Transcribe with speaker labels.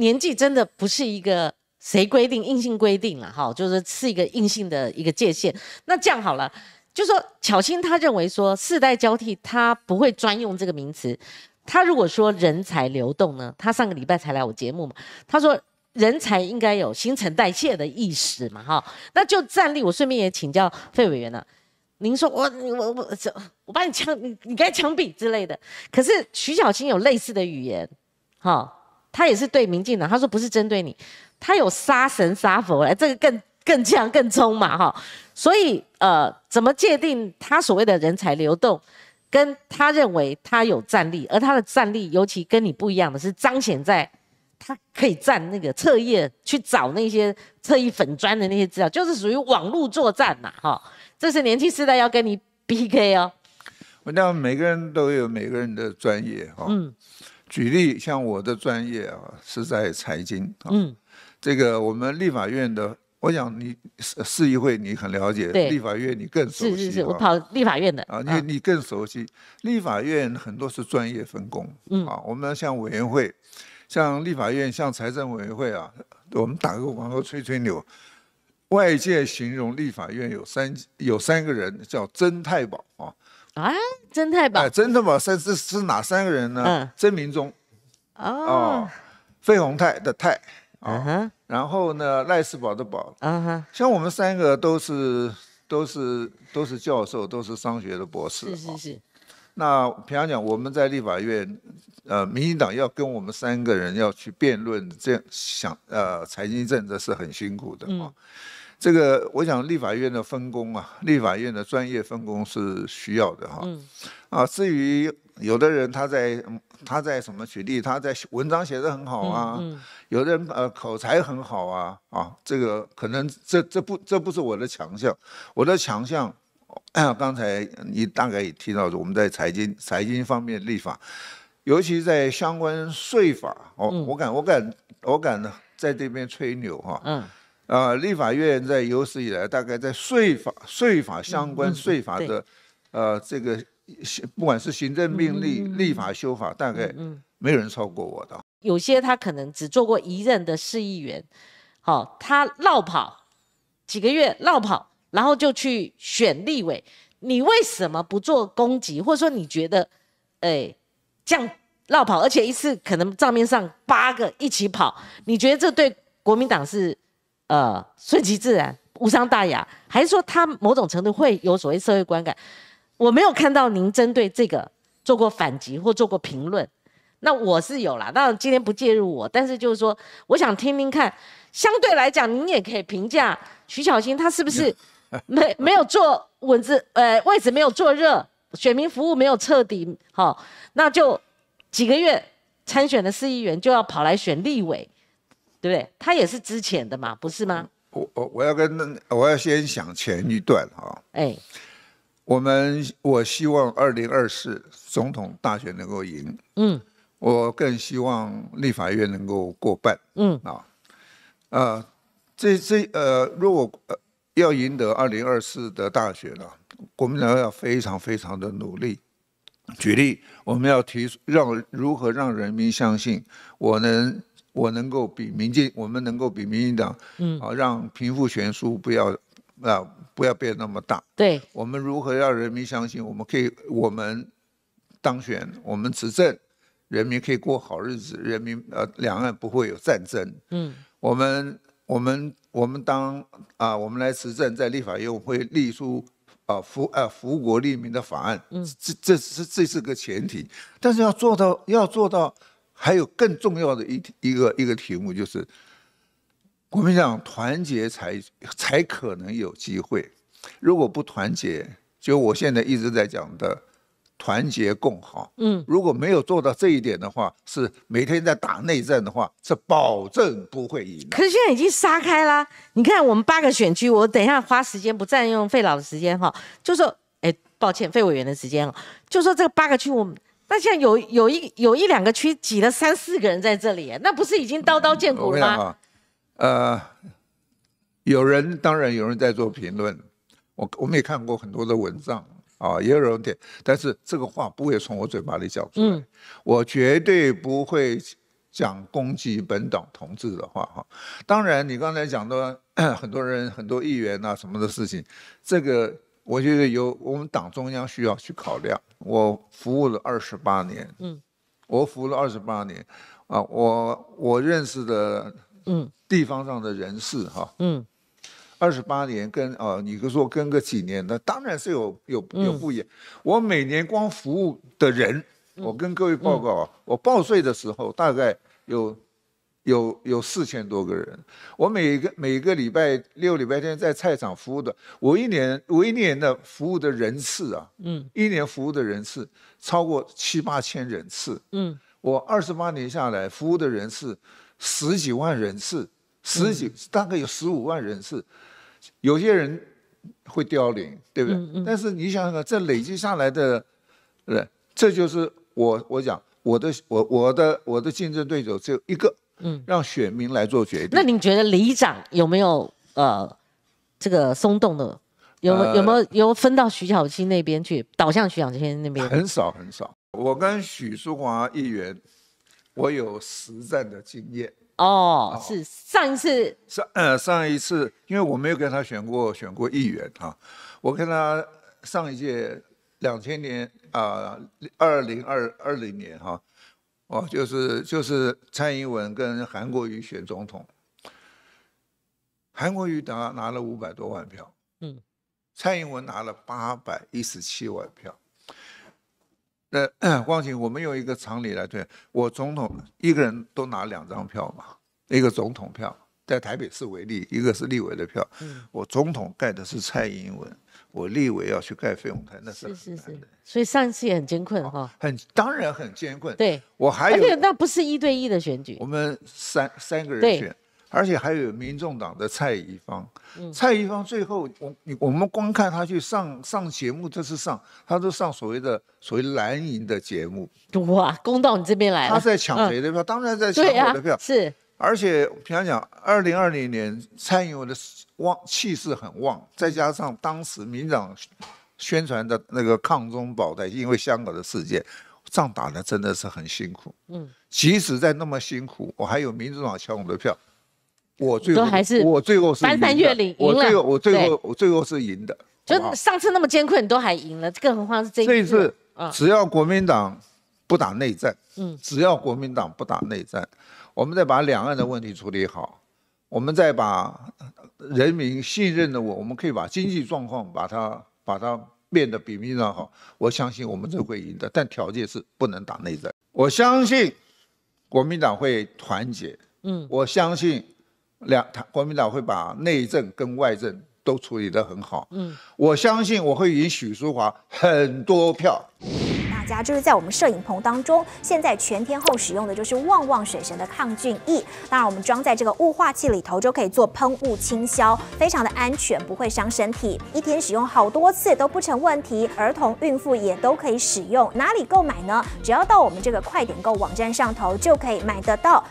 Speaker 1: 年纪真的不是一个谁规定硬性规定了哈，就是是一个硬性的一个界限。那这样好了，就说巧星他认为说世代交替，他不会专用这个名词。他如果说人才流动呢，他上个礼拜才来我节目嘛，他说人才应该有新陈代谢的意识嘛哈。那就站立，我顺便也请教费委员了，您说我我我我把你枪你你该枪毙之类的。可是徐小青有类似的语言哈。他也是对民进党，他说不是针对你，他有杀神杀佛，来，这个更更强更冲嘛哈，所以呃，怎么界定他所谓的人才流动，跟他认为他有战力，而他的战力尤其跟你不一样的是彰显在他可以站那个彻夜去找那些侧翼粉砖的那些资料，就是属于网络作战嘛哈，这是年轻时代要跟你 PK 哦。
Speaker 2: 我讲每个人都有每个人的专业哈。嗯。举例，像我的专业啊，是在财经。嗯，这个我们立法院的，我想你市议会你很了解，立法院你更熟悉。是是是，我跑
Speaker 1: 立法院的啊，
Speaker 2: 你你更熟悉。立法院很多是专业分工。嗯啊，我们像委员会，像立法院，像财政委员会啊，我们打个广告吹吹牛。外界形容立法院有三有三个人叫曾太保啊。啊，曾太保，曾泰宝三，是是哪三个人呢？曾明忠，
Speaker 1: 哦，
Speaker 2: 费宏泰的泰，啊，然后呢，赖世宝的宝，啊哈，像我们三个都是都是都是教授，都是商学的博士，是是是。那平常讲，我们在立法院，呃，民进党要跟我们三个人要去辩论，这样想，呃，财经政策是很辛苦的，嗯。这个，我想立法院的分工啊，立法院的专业分工是需要的哈。嗯。啊，至于有的人他在他在什么举例，他在文章写的很好啊，有的人呃口才很好啊啊，这个可能这这不这不是我的强项，我的强项，刚才你大概也听到，我们在财经财经方面立法，尤其在相关税法，我我敢我敢我敢呢，在这边吹牛哈。嗯。呃，立法院在有史以来，大概在税法、税法相关税法的，呃，这个不管是行政命令、立法修法，大概没有人超过我的。
Speaker 1: 有些他可能只做过一任的市议员，好，他绕跑几个月，绕跑，然后就去选立委。你为什么不做攻击，或者说你觉得，哎，这样绕跑，而且一次可能账面上八个一起跑，你觉得这对国民党是？呃，顺其自然，无伤大雅，还是说他某种程度会有所谓社会观感？我没有看到您针对这个做过反击或做过评论，那我是有啦。那今天不介入我，但是就是说，我想听听看，相对来讲，您也可以评价徐小新他是不是 没没有坐稳子，呃，位置没有坐热，选民服务没有彻底好，那就几个月参选的市议员就要跑来选立委。对不对？他也是之前的嘛，不是吗？
Speaker 2: 我我我要跟我要先想前一段啊。哎，我们我希望二零二四总统大选能够赢。嗯，我更希望立法院能够过半。嗯啊啊，这这呃，如果要赢得二零二四的大选呢，国民党要非常非常的努力。举例，我们要提让如何让人民相信我能。我能够比民进，我们能够比民进党，嗯，啊，让贫富悬殊不要啊不要变那么大。对，我们如何让人民相信我们可以我们当选，我们执政，人民可以过好日子，人民呃两岸不会有战争。嗯，我们我们我们当啊我们来执政，在立法院会立出啊福啊福国利民的法案。嗯，这这是这是个前提，但是要做到要做到。还有更重要的一一个一个题目，就是国民党团结才才可能有机会。如果不团结，就我现在一直在讲的团结共好。嗯，如果没有做到这一点的话，是每天在打内战的话，是保证不会赢。
Speaker 1: 可是现在已经杀开了。你看我们八个选区，我等一下花时间不占用费老的时间哈，就说哎，抱歉费委员的时间了，就说这个八个区我们。那现在有有一有一两个区挤了三四个人在这里，那不是已经刀刀见骨了吗？
Speaker 2: 呃，有人当然有人在做评论，我我们也看过很多的文章啊，也有人点，但是这个话不会从我嘴巴里讲出来，我绝对不会讲攻击本党同志的话哈。当然，你刚才讲的 很多人、很多议员啊什么的事情，这个。我觉得有我们党中央需要去考量。我服务了二十八年，嗯，我服务了二十八年，啊，我我认识的，嗯，地方上的人士哈，嗯，二十八年跟啊，你不说跟个几年，那当然是有有有不一样。我每年光服务的人，我跟各位报告啊，我报税的时候大概有。有有四千多个人，我每个每个礼拜六礼拜天在菜场服务的，我一年我一年的服务的人次啊，嗯，一年服务的人次超过七八千人次，嗯，我二十八年下来服务的人次十几万人次，十几大概有十五万人次，有些人会凋零，对不对？但是你想想看，这累积下来的，对，这就是我我讲我的我我的我的竞争对手只有一个。嗯，让选民来做决定。
Speaker 1: 那你觉得里长有没有呃这个松动的？有有没有有分到徐小青那边去？导向徐小青那边？很少很少。
Speaker 2: 我跟许淑华议员，我有实战的经验。哦，是上一次上呃上一次，因为我没有跟他选过选过议员啊。我跟他上一届两千年啊，二零二二零年哈。哦，就是就是蔡英文跟韩国瑜选总统，韩国瑜党拿了五百多万票，嗯，蔡英文拿了八百一十七万票。那光景，我们用一个常理来推，我总统一个人都拿两张票嘛，一个总统票。在台北市为例，一个是立委的票，我总统盖的是蔡英文，我立委要去盖费用台，那
Speaker 1: 是是是，所以上一次也很艰困哈，很当然很艰困。对，
Speaker 2: 我还有，那不
Speaker 1: 是一对一的选举，
Speaker 2: 我们三三个人选，而且还有民众党的蔡宜芳。嗯，蔡宜芳最后我你我们光看他去上上节目，这次上他都上所谓的所谓蓝营的节目。
Speaker 1: 哇，攻到你这边来了。他在抢谁的
Speaker 2: 票？当然在抢我的票。是。而且，平常讲，二零二零年参我的旺气势很旺，再加上当时民党宣传的那个抗中保台，因为香港的事件，仗打得真的是很辛苦。嗯，即使在那么辛苦，我还有民主党抢我的票，我最后还是我最后是翻山越岭我最后我最后我最后是赢的。就上
Speaker 1: 次那么艰困，你都还赢了，更何况是这一次。这一次只
Speaker 2: 要国民党。不打内战，嗯，只要国民党不打内战，我们再把两岸的问题处理好，我们再把人民信任的我，我们可以把经济状况把它把它变得比民党好，我相信我们是会赢的，但条件是不能打内战。我相信国民党会团结，嗯，我相信两国民党会把内政跟外政都处理得很好，嗯，我相信我会赢许淑华很多票。
Speaker 1: 家就是在我们摄影棚当中，现在全天候使用的就是旺旺水神的抗菌液。当然，我们装在这个雾化器里头，就可以做喷雾清消，非常的安全，不会伤身体，一天使用好多次都不成问题。儿童、孕妇也都可以使用。哪里购买呢？只要到我们这个快点购网站上头就可以买得到。